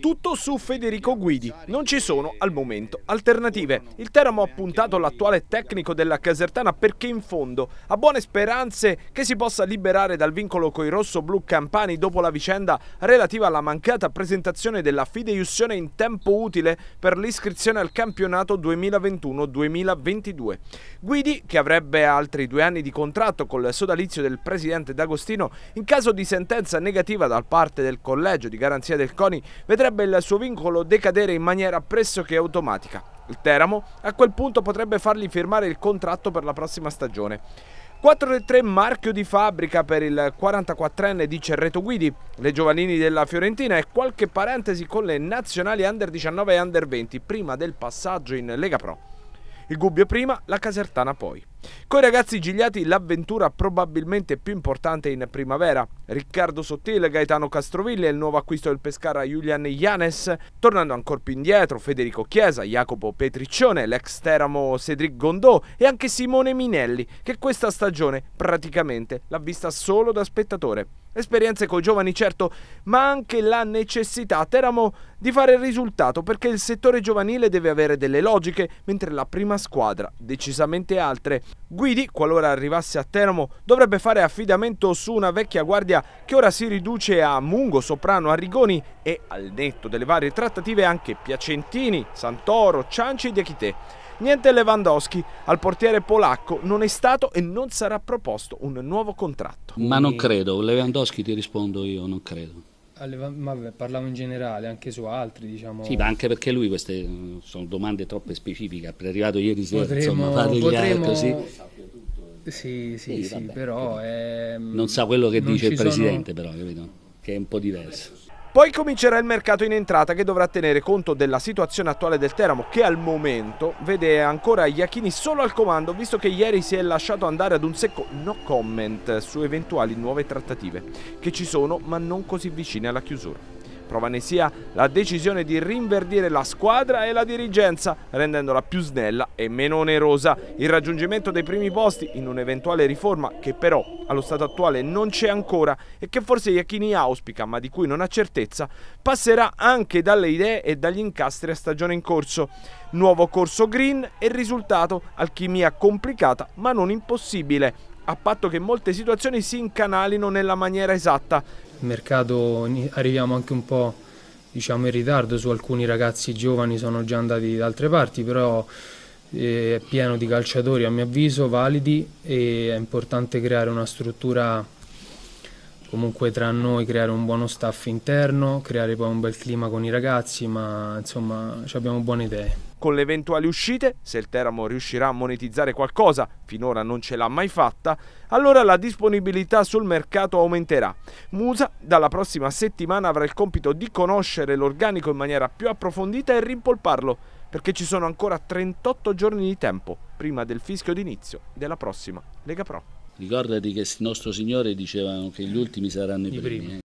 Tutto su Federico Guidi. Non ci sono al momento alternative. Il Teramo ha puntato l'attuale tecnico della Casertana perché in fondo ha buone speranze che si possa liberare dal vincolo coi rosso-blu campani dopo la vicenda relativa alla mancata presentazione della fideiussione in tempo utile per l'iscrizione al campionato 2021-2022. Guidi, che avrebbe altri due anni di contratto col sodalizio del presidente D'Agostino, in caso di sentenza negativa da parte del collegio di garanzia del CONI vedrebbe il suo vincolo decadere in maniera pressoché automatica. Il Teramo a quel punto potrebbe fargli firmare il contratto per la prossima stagione. 4-3 marchio di fabbrica per il 44enne di Cerreto Guidi, le giovanili della Fiorentina e qualche parentesi con le nazionali under 19 e under 20 prima del passaggio in Lega Pro il Gubbio prima, la Casertana poi. Coi ragazzi gigliati l'avventura probabilmente più importante in primavera. Riccardo Sottile, Gaetano Castrovilli e il nuovo acquisto del Pescara Julian Janes. Tornando ancora più indietro, Federico Chiesa, Jacopo Petriccione, l'ex Teramo Cedric Gondò e anche Simone Minelli, che questa stagione praticamente l'ha vista solo da spettatore esperienze coi giovani certo, ma anche la necessità a Teramo di fare il risultato perché il settore giovanile deve avere delle logiche, mentre la prima squadra decisamente altre. Guidi, qualora arrivasse a Teramo, dovrebbe fare affidamento su una vecchia guardia che ora si riduce a Mungo, Soprano, Arrigoni e, al netto delle varie trattative, anche Piacentini, Santoro, Cianci e De Chité. Niente Lewandowski, al portiere polacco non è stato e non sarà proposto un nuovo contratto. Ma non credo, Lewandowski ti rispondo io, non credo. Ma parlavo in generale, anche su altri, diciamo. Sì, ma anche perché lui queste eh, sono domande troppo specifiche. È arrivato ieri sera, potremmo, insomma, fa degli potremmo... così. Sì, sì, Quindi, sì, vabbè, però... È... Non sa quello che dice il presidente, sono... però, capito? Che è un po' diverso. Poi comincerà il mercato in entrata che dovrà tenere conto della situazione attuale del Teramo che al momento vede ancora Iachini solo al comando visto che ieri si è lasciato andare ad un secco no comment su eventuali nuove trattative che ci sono ma non così vicine alla chiusura. Prova ne sia la decisione di rinverdire la squadra e la dirigenza, rendendola più snella e meno onerosa. Il raggiungimento dei primi posti in un'eventuale riforma che però allo stato attuale non c'è ancora e che forse Iachini auspica, ma di cui non ha certezza, passerà anche dalle idee e dagli incastri a stagione in corso. Nuovo corso green e risultato alchimia complicata ma non impossibile a patto che molte situazioni si incanalino nella maniera esatta. Il mercato arriviamo anche un po' diciamo in ritardo su alcuni ragazzi giovani sono già andati da altre parti, però è pieno di calciatori a mio avviso validi e è importante creare una struttura comunque tra noi creare un buono staff interno, creare poi un bel clima con i ragazzi, ma insomma abbiamo buone idee. Con le eventuali uscite, se il Teramo riuscirà a monetizzare qualcosa, finora non ce l'ha mai fatta, allora la disponibilità sul mercato aumenterà. Musa dalla prossima settimana avrà il compito di conoscere l'organico in maniera più approfondita e rimpolparlo, perché ci sono ancora 38 giorni di tempo prima del fischio d'inizio della prossima Lega Pro. Ricordati che il nostro Signore diceva che gli ultimi saranno i, I primi. primi. Eh.